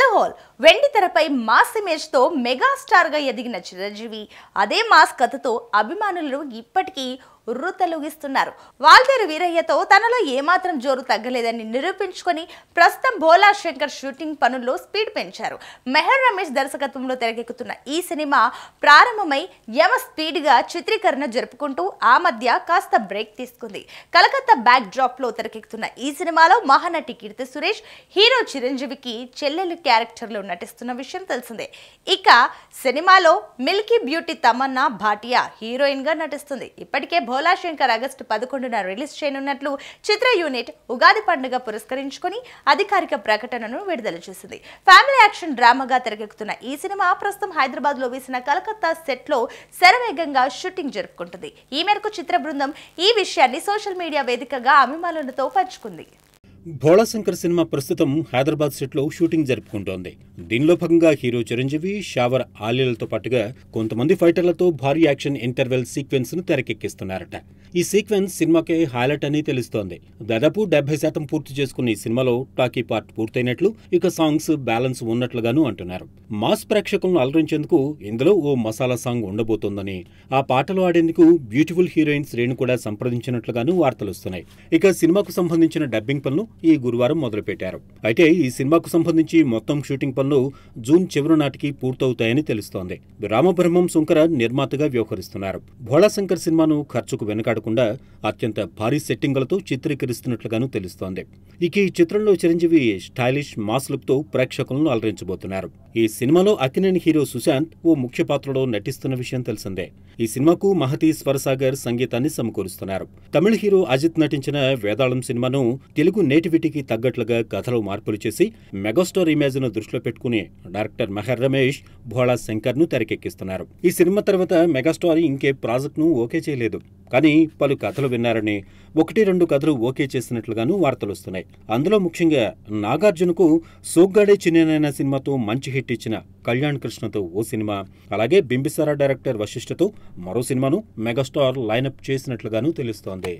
Hello whole వెండి తెరపై mass megastar గా ఎదిగిన చిరంజీవి అదే మాస్ కథతో అభిమానులు ఇప్పటికీ రుతలుగిస్తున్నారు వాల్దేరు వీరయ్యతో తనలో ఏమాత్రం జోరు తగ్గలేదని నిరూపించుకొని ప్రస్తుతం భోలా శంకర్ షూటింగ్ పనుల్లో స్పీడ్ పెంచారు మెహర్ రమేష్ దర్శకత్వంలో తెరకెక్కుతున్న ఈ సినిమా ప్రారంభమై యమ స్పీడ్ గా చిత్రీకరణ జరుపుకుంటూ ఆ మధ్య కాస్త బ్రేక్ తీసుకుంది కలకత్తా బ్యాక్ డ్రాప్ లో తెరకెక్కుతున్న ఈ సినిమాలో మహానటి కీర్తి సురేష్ హీరో చిరంజీవికి చెల్లెలు క్యారెక్టర్ క్యారెక్టర్లో నటిస్తున్న విషయం తెలిసిందే ఇక సినిమాలో మిల్కీ బ్యూటీ తమన్నా భాటియా హీరోయిన్గా నటిస్తుంది ఇప్పటికే భోలా శంకర్ ఆగస్టు పదకొండున రిలీజ్ చేయనున్నట్లు చిత్ర యూనిట్ ఉగాది పండుగ పురస్కరించుకుని అధికారిక ప్రకటనను విడుదల చేసింది ఫ్యామిలీ యాక్షన్ డ్రామాగా తెరకెక్కుతున్న ఈ సినిమా ప్రస్తుతం హైదరాబాద్లో వేసిన కలకత్తా సెట్లో శరవేగంగా షూటింగ్ జరుపుకుంటుంది ఈ మేరకు చిత్ర బృందం ఈ విషయాన్ని సోషల్ మీడియా వేదికగా అభిమానులతో పంచుకుంది భోళాశంకర్ సినిమా ప్రస్తుతం హైదరాబాద్ సెట్లో షూటింగ్ జరుపుకుంటోంది దీనిలో భాగంగా హీరో చిరంజీవి షావర్ ఆలీలతో పాటుగా కొంతమంది ఫైటర్లతో భారీ యాక్షన్ ఇంటర్వెల్ సీక్వెన్స్ ను తెరకెక్కిస్తున్నారట ఈ సీక్వెన్స్ సినిమాకే హైలైట్ అని తెలుస్తోంది దాదాపు డెబ్బై శాతం పూర్తి చేసుకున్న ఈ సినిమాలో టాకీ పార్ట్ పూర్తయినట్లు ఇక సాంగ్స్ బ్యాలెన్స్ ఉన్నట్లుగాను అంటున్నారు మాస్ ప్రేక్షకులను అలరించేందుకు ఇందులో ఓ మసాలా సాంగ్ ఉండబోతోందని ఆ పాటలో ఆడేందుకు బ్యూటిఫుల్ హీరోయిన్ శ్రేణు కూడా సంప్రదించినట్లుగాను వార్తలు వస్తున్నాయి ఇక సినిమాకు సంబంధించిన డబ్బింగ్ పనులు ఈ గురువారం మొదలుపెట్టారు అయితే ఈ సినిమాకు సంబంధించి మొత్తం షూటింగ్ పనులు జూన్ చివరి నాటికి పూర్తవుతాయని తెలుస్తోంది రామబ్రహ్మం శంకర నిర్మాతగా వ్యవహరిస్తున్నారు భోళాశంకర్ సినిమాను ఖర్చుకు వెనకాడకుండా అత్యంత భారీ సెట్టింగులతో చిత్రీకరిస్తున్నట్లుగాను తెలుస్తోంది ఇక ఈ చిత్రంలో చిరంజీవి స్టైలిష్ మాస్ తో ప్రేక్షకులను అలరించబోతున్నారు ఈ సినిమాలో అకినేని హీరో సుశాంత్ ఓ ముఖ్య పాత్రలో నటిస్తున్న విషయం తెలిసిందే ఈ సినిమాకు మహతి స్వరసాగర్ సంగీతాన్ని సమకూరుస్తున్నారు తమిళ హీరో అజిత్ నటించిన వేదాళం సినిమాను తెలుగు నే క్రియేటివిటీకి తగ్గట్లుగా కథలో మార్పులు చేసి మెగాస్టార్ ఇమేజ్ను దృష్టిలో పెట్టుకుని డైరెక్టర్ మెహర్ రమేష్ భోళా శంకర్ను తెరకెక్కిస్తున్నారు ఈ సినిమా తర్వాత మెగాస్టార్ ఇంకే ప్రాజెక్ట్ను ఓకే చేయలేదు కానీ పలు కథలు విన్నారని ఒకటి రెండు కథలు ఓకే చేసినట్లుగాను వార్తలు వస్తున్నాయి అందులో ముఖ్యంగా నాగార్జునకు సోగ్గాడే చిన్ననైన సినిమాతో మంచి హిట్ ఇచ్చిన కళ్యాణ్ కృష్ణతో ఓ సినిమా అలాగే బింబిసారా డైరెక్టర్ వశిష్ఠతో మరో సినిమాను మెగాస్టార్ లైనప్ చేసినట్లుగాను తెలుస్తోంది